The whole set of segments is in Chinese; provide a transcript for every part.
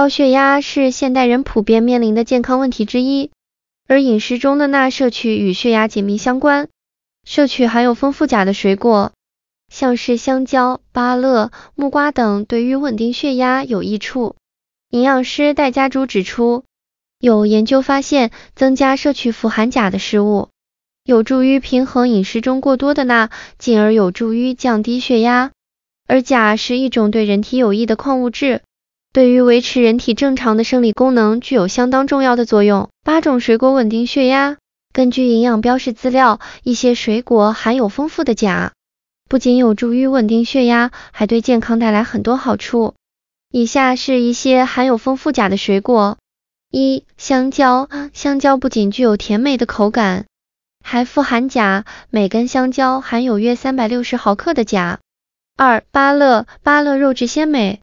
高血压是现代人普遍面临的健康问题之一，而饮食中的钠摄取与血压紧密相关。摄取含有丰富钾的水果，像是香蕉、芭乐、木瓜等，对于稳定血压有益处。营养师戴家珠指出，有研究发现，增加摄取富含钾的食物，有助于平衡饮食中过多的钠，进而有助于降低血压。而钾是一种对人体有益的矿物质。对于维持人体正常的生理功能具有相当重要的作用。八种水果稳定血压。根据营养标识资料，一些水果含有丰富的钾，不仅有助于稳定血压，还对健康带来很多好处。以下是一些含有丰富钾的水果：一、香蕉。香蕉不仅具有甜美的口感，还富含钾，每根香蕉含有约三百六十毫克的钾。二、芭乐。芭乐肉质鲜美。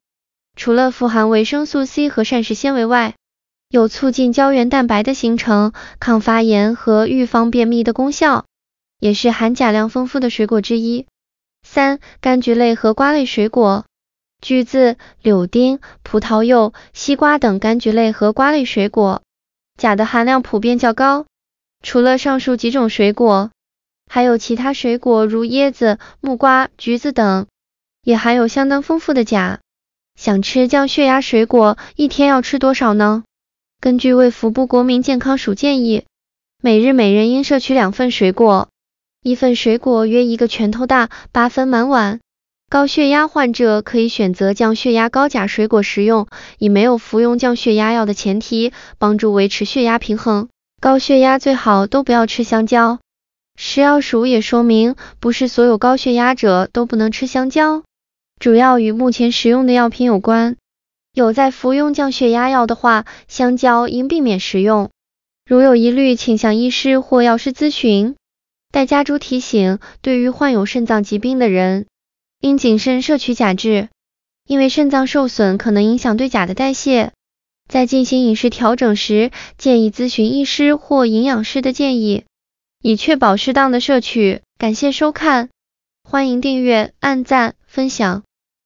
除了富含维生素 C 和膳食纤维外，有促进胶原蛋白的形成、抗发炎和预防便秘的功效，也是含钾量丰富的水果之一。三、柑橘类和瓜类水果，橘子、柳丁、葡萄柚、西瓜等柑橘类和瓜类水果，钾的含量普遍较高。除了上述几种水果，还有其他水果如椰子、木瓜、橘子等，也含有相当丰富的钾。想吃降血压水果，一天要吃多少呢？根据卫福部国民健康署建议，每日每人应摄取两份水果，一份水果约一个拳头大，八分满碗。高血压患者可以选择降血压高钾水果食用，以没有服用降血压药的前提，帮助维持血压平衡。高血压最好都不要吃香蕉，食药署也说明，不是所有高血压者都不能吃香蕉。主要与目前食用的药品有关，有在服用降血压药的话，香蕉应避免食用。如有疑虑，请向医师或药师咨询。戴家珠提醒，对于患有肾脏疾病的人，应谨慎摄取钾质，因为肾脏受损可能影响对钾的代谢。在进行饮食调整时，建议咨询医师或营养师的建议，以确保适当的摄取。感谢收看，欢迎订阅、按赞、分享。